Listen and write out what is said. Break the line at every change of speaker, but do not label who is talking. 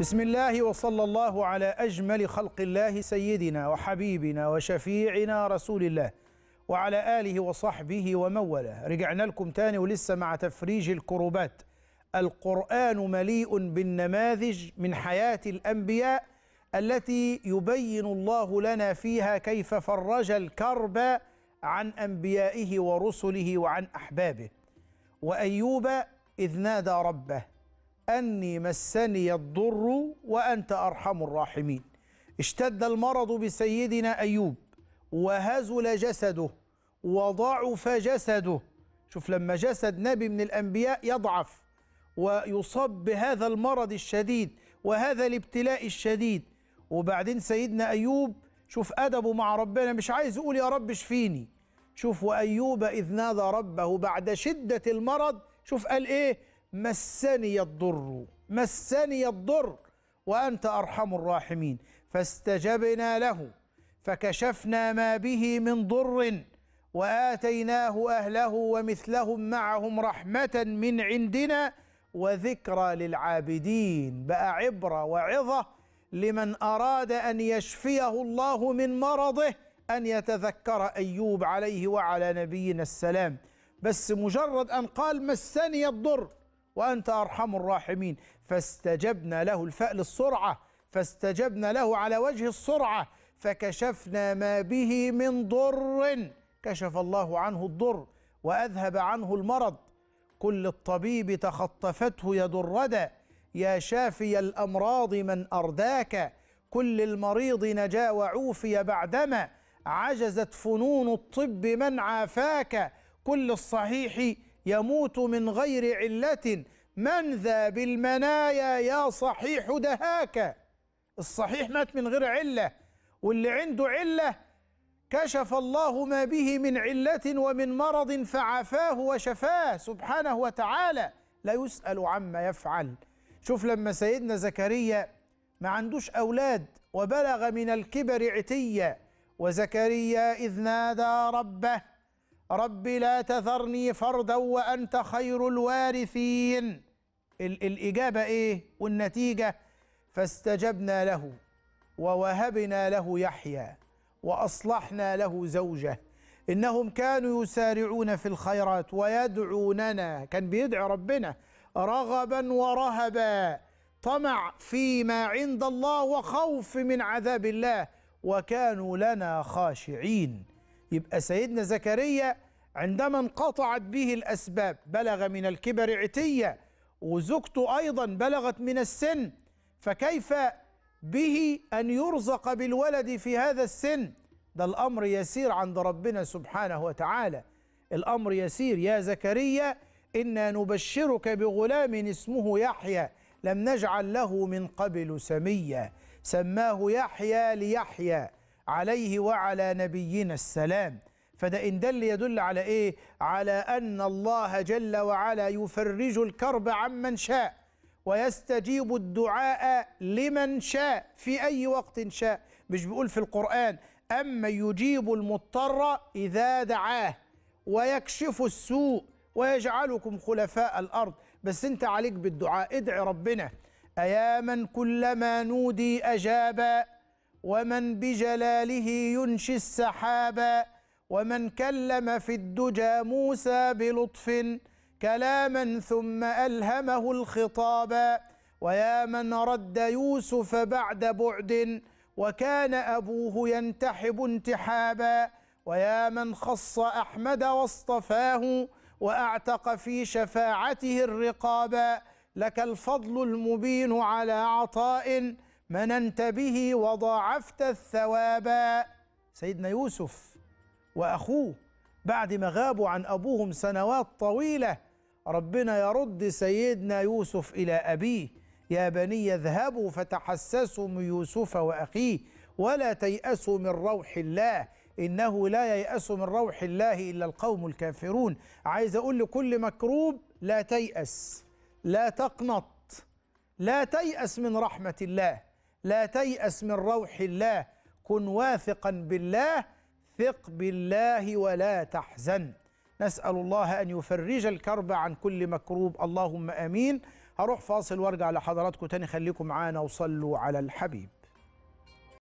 بسم الله وصلى الله على اجمل خلق الله سيدنا وحبيبنا وشفيعنا رسول الله وعلى اله وصحبه ومن والاه رجعنا لكم تاني ولسه مع تفريج الكروبات القران مليء بالنماذج من حياه الانبياء التي يبين الله لنا فيها كيف فرج الكرب عن انبيائه ورسله وعن احبابه وايوب اذ نادى ربه أني مسني الضر وأنت أرحم الراحمين اشتد المرض بسيدنا أيوب وهزل جسده وضعف جسده شوف لما جسد نبي من الأنبياء يضعف ويصاب بهذا المرض الشديد وهذا الابتلاء الشديد وبعدين سيدنا أيوب شوف أدبه مع ربنا مش عايز يقول يا رب اشفيني شوف وأيوب إذ نادى ربه بعد شدة المرض شوف قال إيه مسني الضر مسني الضر وأنت أرحم الراحمين فاستجبنا له فكشفنا ما به من ضر وآتيناه أهله ومثلهم معهم رحمة من عندنا وذكرى للعابدين بقى عبرة وعظة لمن أراد أن يشفيه الله من مرضه أن يتذكر أيوب عليه وعلى نبينا السلام بس مجرد أن قال مسني الضر وأنت أرحم الراحمين فاستجبنا له الفأل السرعة فاستجبنا له على وجه السرعة فكشفنا ما به من ضر كشف الله عنه الضر وأذهب عنه المرض كل الطبيب تخطفته يد الردى يا شافي الأمراض من أرداك كل المريض نجا وعوفي بعدما عجزت فنون الطب من عافاك كل الصحيح يموت من غير علة من ذا بالمنايا يا صحيح دهاك الصحيح مات من غير علة واللي عنده علة كشف الله ما به من علة ومن مرض فعافاه وشفاه سبحانه وتعالى لا يسأل عما يفعل شوف لما سيدنا زكريا ما عندوش أولاد وبلغ من الكبر عتيا وزكريا إذ نادى ربه رب لا تذرني فردا وأنت خير الوارثين الإجابة إيه والنتيجة فاستجبنا له ووهبنا له يحيى وأصلحنا له زوجه إنهم كانوا يسارعون في الخيرات ويدعوننا كان بيدعي ربنا رغبا ورهبا طمع فيما عند الله وخوف من عذاب الله وكانوا لنا خاشعين يبقى سيدنا زكريا عندما انقطعت به الأسباب بلغ من الكبر عتية وزوجته أيضا بلغت من السن فكيف به أن يرزق بالولد في هذا السن ده الأمر يسير عند ربنا سبحانه وتعالى الأمر يسير يا زكريا إنا نبشرك بغلام اسمه يحيى لم نجعل له من قبل سميا سماه يحيى ليحيى عليه وعلى نبينا السلام فده إن دل يدل على إيه؟ على أن الله جل وعلا يفرج الكرب عمن شاء ويستجيب الدعاء لمن شاء في أي وقت شاء مش بيقول في القرآن أما يجيب المضطر إذا دعاه ويكشف السوء ويجعلكم خلفاء الأرض بس أنت عليك بالدعاء ادعي ربنا أيا من كلما نودي أجاب ومن بجلاله ينشي السحابا ومن كلم في الدجى موسى بلطف كلاما ثم ألهمه الخطاب ويا من رد يوسف بعد بعد وكان أبوه ينتحب انتحابا ويا من خص أحمد واصطفاه وأعتق في شفاعته الرقابا لك الفضل المبين على عطاء مننت به وضاعفت الثوابا سيدنا يوسف وأخوه بعد ما غابوا عن أبوهم سنوات طويلة ربنا يرد سيدنا يوسف إلى أبيه يا بني اذهبوا فتحسسوا من يوسف وأخيه ولا تيأسوا من روح الله إنه لا ييأس من روح الله إلا القوم الكافرون عايز أقول لكل مكروب لا تيأس لا تقنط لا تيأس من رحمة الله لا تيأس من روح الله كن واثقا بالله ثق بالله ولا تحزن نسأل الله أن يفرج الكرب عن كل مكروب اللهم أمين هروح فاصل وارجع لحضراتكم تاني خليكم معانا وصلوا على الحبيب